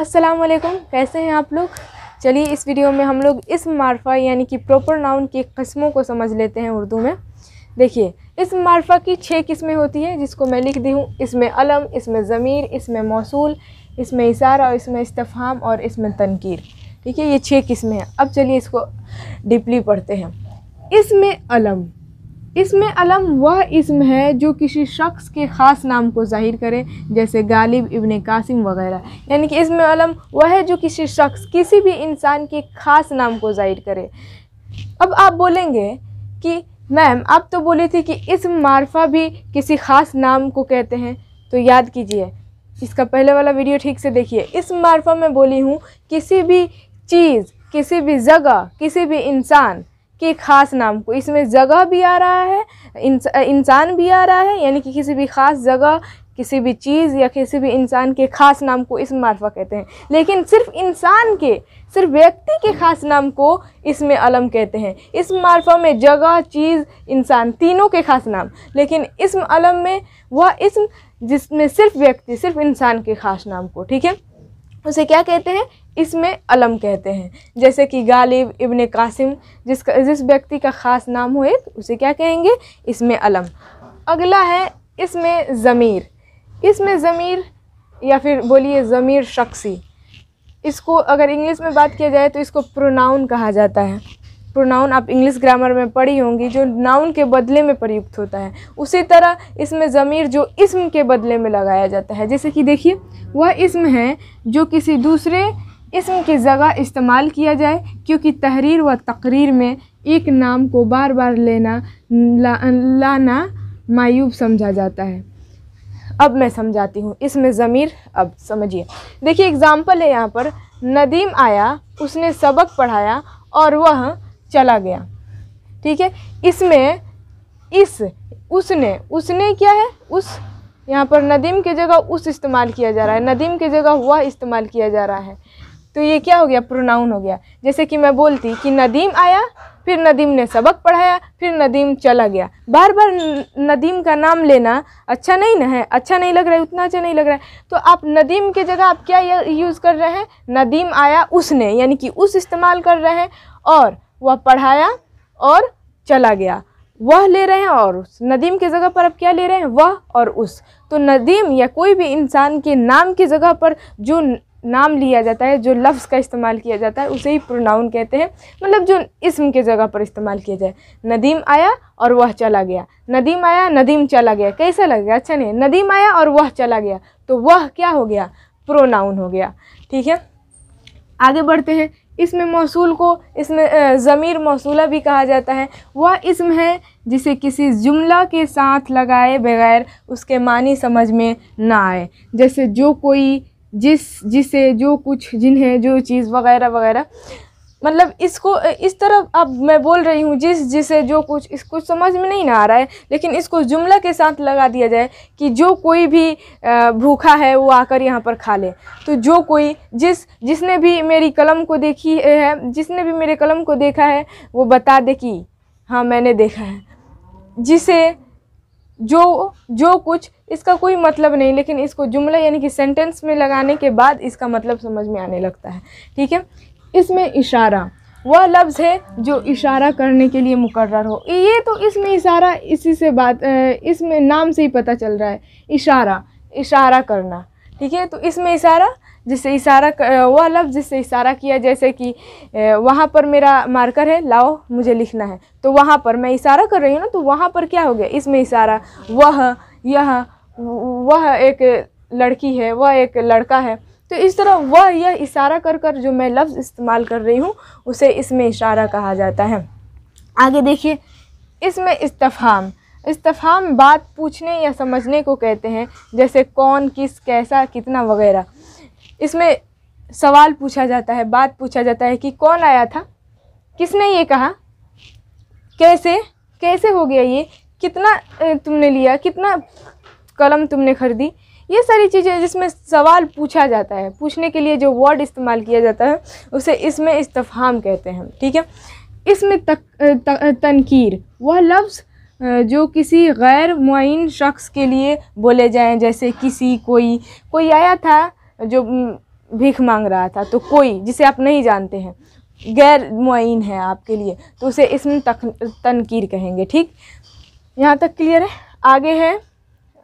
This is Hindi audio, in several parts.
अस्सलाम वालेकुम कैसे हैं आप लोग चलिए इस वीडियो में हम लोग इस मारफा यानी कि प्रॉपर नाउन की कस्मों को समझ लेते हैं उर्दू में देखिए इस मारफा की छः किस्में होती हैं जिसको मैं लिख दी हूँ इसमें अलम इसमें ज़मीर इसमें मौसूल इसमें इशारा और इसमें इस्तफ़ाम और इसमें तनकीर ठीक है ये छः किस्में हैं अब चलिए इसको डीपली पढ़ते हैं इसमें अलम इसमें अलम वह इसम है जो किसी शख्स के ख़ास नाम को जाहिर करे जैसे गालिब इबन कासिम वगैरह यानी कि इसमें अलम वह है जो किसी शख्स किसी भी इंसान के ख़ास नाम को जाहिर करे अब आप बोलेंगे कि मैम आप तो बोली थी कि इस मारफा भी किसी ख़ास नाम को कहते हैं तो याद कीजिए इसका पहले वाला वीडियो ठीक से देखिए इस मारफा में बोली हूँ किसी भी चीज़ किसी भी जगह किसी भी इंसान के ख़ास नाम को इसमें जगह भी आ रहा है इंसान भी आ रहा है यानी कि किसी भी ख़ास जगह किसी भी चीज़ या किसी भी इंसान के ख़ास नाम को इस मार्फा कहते हैं लेकिन सिर्फ इंसान के सिर्फ व्यक्ति के ख़ास नाम को इसमें अलम कहते हैं इस मार्फा में जगह चीज़ इंसान तीनों के ख़ास नाम लेकिन इसम अलम में वह इसम जिसमें सिर्फ व्यक्ति सिर्फ इंसान के ख़ास नाम को ठीक है उसे क्या कहते हैं इसमें अलम कहते हैं जैसे कि गालिब इबन कासिम जिसका जिस व्यक्ति का ख़ास नाम हो एक उसे क्या कहेंगे इसमें अलम अगला है इसमें ज़मीर इसमें ज़मीर या फिर बोलिए ज़मीर शख्सी इसको अगर इंग्लिश में बात किया जाए तो इसको प्रोनाउन कहा जाता है प्रोनाउन आप इंग्लिश ग्रामर में पढ़ी होंगी जो नाउन के बदले में प्रयुक्त होता है उसी तरह इसमें ज़मीर जो इसम के बदले में लगाया जाता है जैसे कि देखिए वह इसम है जो किसी दूसरे इसम की जगह इस्तेमाल किया जाए क्योंकि तहरीर व तकरीर में एक नाम को बार बार लेना ला, लाना मायूब समझा जाता है अब मैं समझाती हूँ इसमें ज़मीर अब समझिए देखिए एग्ज़ाम्पल है यहाँ पर नदीम आया उसने सबक पढ़ाया और वह चला गया ठीक है इसमें इस उसने उसने क्या है उस यहाँ पर नदीम के जगह उस इस्तेमाल किया जा रहा है नदीम के जगह वह इस्तेमाल किया जा रहा है तो ये क्या हो गया प्रोनाउन हो गया जैसे कि मैं बोलती कि नदीम आया फिर नदीम ने सबक पढ़ाया फिर नदीम चला गया बार बार नदीम का नाम लेना अच्छा नहीं ना है अच्छा नहीं लग रहा है उतना अच्छा नहीं लग रहा है तो आप नदीम के जगह आप क्या यूज़ कर रहे हैं नदीम आया उसने यानी कि उस इस्तेमाल कर रहे हैं और वह पढ़ाया और चला गया वह ले रहे हैं और उस नदीम के जगह पर अब क्या ले रहे हैं वह और उस तो नदीम या कोई भी इंसान के नाम की जगह पर जो नाम लिया जाता है जो लफ्ज़ का इस्तेमाल किया जाता है उसे ही प्रोनाउन कहते हैं मतलब जो इसम के जगह पर इस्तेमाल किया जाए नदीम आया और वह चला गया नदीम आया नदीम चला गया कैसा लग गया अच्छा नहीं नदीम आया और वह चला गया तो वह क्या हो गया प्रोनाउन हो गया ठीक है आगे बढ़ते हैं इसमें मौसू को इसमें ज़मीर मौसूला भी कहा जाता है वह इसम है जिसे किसी जुमला के साथ लगाए बगैर उसके मानी समझ में ना आए जैसे जो कोई जिस जिसे जो कुछ जिन्हें जो चीज़ वगैरह वगैरह मतलब इसको इस तरह अब मैं बोल रही हूँ जिस जिसे जो कुछ इसको समझ में नहीं ना आ रहा है लेकिन इसको जुमला के साथ लगा दिया जाए कि जो कोई भी भूखा है वो आकर यहाँ पर खा ले तो जो कोई जिस जिसने भी मेरी कलम को देखी है जिसने भी मेरे कलम को देखा है वो बता दे कि हाँ मैंने देखा है जिसे जो जो कुछ इसका कोई मतलब नहीं लेकिन इसको जुमला यानी कि सेंटेंस में लगाने के बाद इसका मतलब समझ में आने लगता है ठीक है इसमें इशारा वह लफ्ज़ है जो इशारा करने के लिए मुकर हो ये तो इसमें इशारा इसी से बात इसमें नाम से ही पता चल रहा है इशारा इशारा करना ठीक है तो इसमें इशारा जिससे इशारा वह लफ्ज़ जिससे इशारा किया जैसे कि वहाँ पर मेरा मार्कर है लाओ मुझे लिखना है तो वहाँ पर मैं इशारा कर रही हूँ ना तो वहाँ पर क्या हो गया इसमें इशारा वह यह वह एक लड़की है वह एक लड़का है तो इस तरह वह यह इशारा कर कर जो मैं लफ्ज़ इस्तेमाल कर रही हूँ उसे इसमें इशारा कहा जाता है आगे देखिए इसमें इस्तफ़ाम इस्तफ़ाम बात पूछने या समझने को कहते हैं जैसे कौन किस कैसा कितना वगैरह इसमें सवाल पूछा जाता है बात पूछा जाता है कि कौन आया था किसने ये कहा कैसे कैसे हो गया ये कितना तुमने लिया कितना कलम तुमने खरीदी ये सारी चीज़ें जिसमें सवाल पूछा जाता है पूछने के लिए जो वर्ड इस्तेमाल किया जाता है उसे इसमें इस्तफ़ाम कहते हैं ठीक है इसमें तक, त, तनकीर वह लफ्ज़ जो किसी गैर मुन शख्स के लिए बोले जाएं जैसे किसी कोई कोई आया था जो भीख मांग रहा था तो कोई जिसे आप नहीं जानते हैं गैर मुन है आपके लिए तो उसे इसमें तक तनकीर कहेंगे ठीक यहाँ तक क्लियर है आगे है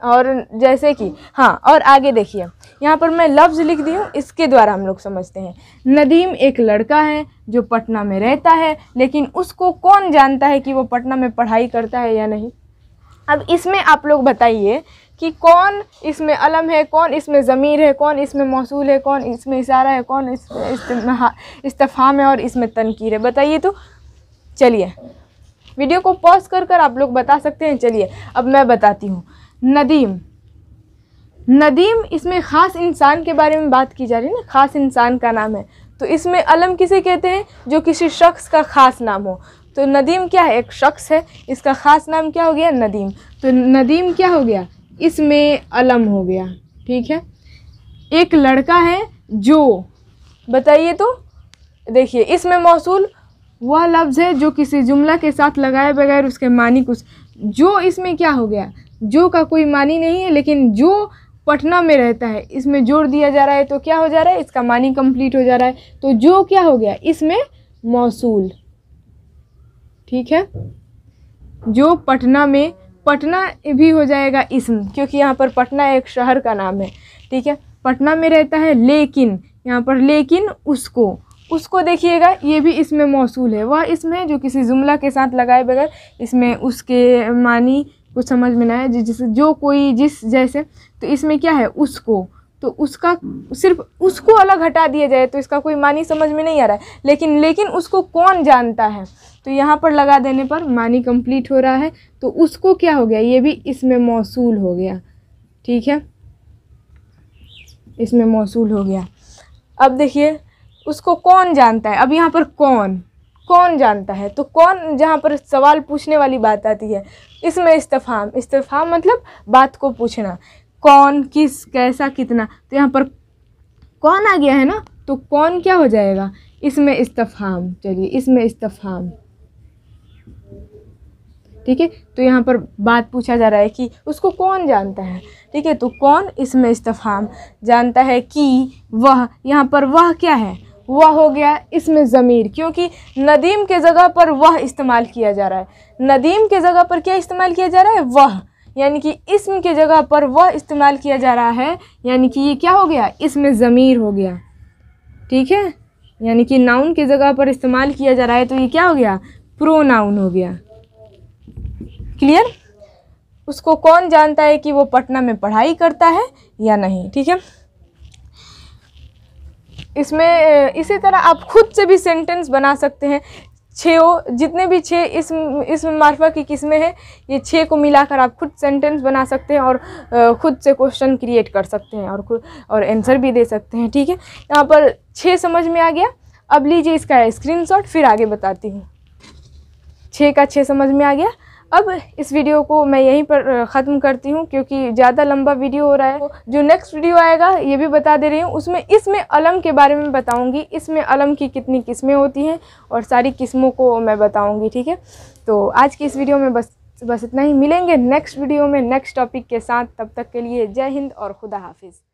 और जैसे कि हाँ और आगे देखिए यहाँ पर मैं लफ्ज़ लिख दी हूँ इसके द्वारा हम लोग समझते हैं नदीम एक लड़का है जो पटना में रहता है लेकिन उसको कौन जानता है कि वो पटना में पढ़ाई करता है या नहीं अब इसमें आप लोग बताइए कि कौन इसमें अलम है कौन इसमें ज़मीर है कौन इसमें मौसू है कौन इसमें इशारा है कौन इसमें इस्तफ़ाम है और इसमें तनकीर है बताइए तो चलिए वीडियो को पॉज कर कर आप लोग बता सकते हैं चलिए अब मैं बताती हूँ नदीम नदीम इसमें ख़ास इंसान के बारे में बात की जा रही है ना ख़ास इंसान का नाम है तो इसमें अलम किसे कहते हैं जो किसी शख्स का ख़ास नाम हो तो नदीम क्या है एक शख्स है इसका ख़ास नाम क्या हो गया नदीम तो नदीम क्या हो गया इसमें अलम हो गया ठीक है एक लड़का है जो बताइए तो देखिए इसमें मौसूल वह लफ्ज़ है जो किसी जुमला के साथ लगाए बगैर उसके मानी कुछ जो इसमें क्या हो गया जो का कोई मानी नहीं है लेकिन जो पटना में रहता है इसमें जोड़ दिया जा रहा है तो क्या हो जा रहा है इसका मानी कंप्लीट हो जा रहा है तो जो क्या हो गया इसमें मौसूल ठीक है जो पटना में पटना भी हो जाएगा इसम क्योंकि यहाँ पर पटना एक शहर का नाम है ठीक है पटना में रहता है लेकिन यहाँ पर लेकिन उसको उसको देखिएगा ये भी इसमें मौसू है वह इसमें जो किसी जुमला के साथ लगाए बगैर इसमें उसके मानी कुछ समझ में ना आया जिस जो कोई जिस जैसे तो इसमें क्या है उसको तो उसका सिर्फ उसको अलग हटा दिया जाए तो इसका कोई मानी समझ में नहीं आ रहा है लेकिन लेकिन उसको कौन जानता है तो यहाँ पर लगा देने पर मानी कंप्लीट हो रहा है तो उसको क्या हो गया ये भी इसमें मौसूल हो गया ठीक है इसमें मौसूल हो गया अब देखिए उसको कौन जानता है अब यहाँ पर कौन कौन जानता है तो कौन जहाँ पर सवाल पूछने वाली बात आती है इसमें इस्तफाम इस्तफाम मतलब बात को पूछना कौन किस कैसा कितना तो यहाँ पर कौन आ गया है ना तो कौन क्या हो जाएगा इसमें इस्तफाम चलिए इसमें इस्तफाम ठीक है तो यहाँ पर बात पूछा जा रहा है कि उसको कौन जानता है ठीक है तो कौन इसमें इस्तफाम जानता है कि वह यहाँ पर वह क्या है वह हो गया इसमें ज़मीर क्योंकि नदीम के जगह पर वह इस्तेमाल किया जा रहा है नदीम के जगह पर क्या इस्तेमाल किया जा रहा है वह यानी कि इसम के जगह पर वह इस्तेमाल किया जा रहा है यानी कि ये क्या हो गया इसमें ज़मीर हो गया ठीक है यानी कि नाउन के जगह पर इस्तेमाल किया जा रहा है तो ये क्या हो गया प्रो नाउन हो गया क्लियर उसको कौन जानता है कि वो पटना में पढ़ाई करता है या नहीं ठीक है इसमें इसी तरह आप खुद से भी सेंटेंस बना सकते हैं छः जितने भी छः इस इस मार्फा की किस्में हैं ये छः को मिलाकर आप खुद सेंटेंस बना सकते हैं और ख़ुद से क्वेश्चन क्रिएट कर सकते हैं और खुद और आंसर भी दे सकते हैं ठीक है यहाँ पर छः समझ में आ गया अब लीजिए इसका स्क्रीनशॉट फिर आगे बताती हूँ छः का छः समझ में आ गया अब इस वीडियो को मैं यहीं पर ख़त्म करती हूँ क्योंकि ज़्यादा लंबा वीडियो हो रहा है जो नेक्स्ट वीडियो आएगा ये भी बता दे रही हूँ उसमें इसमें अलम के बारे में बताऊँगी इसमें अलम की कितनी किस्में होती हैं और सारी किस्मों को मैं बताऊँगी ठीक है तो आज की इस वीडियो में बस बस इतना ही मिलेंगे नेक्स्ट वीडियो में नेक्स्ट टॉपिक के साथ तब तक के लिए जय हिंद और खुदा हाफिज़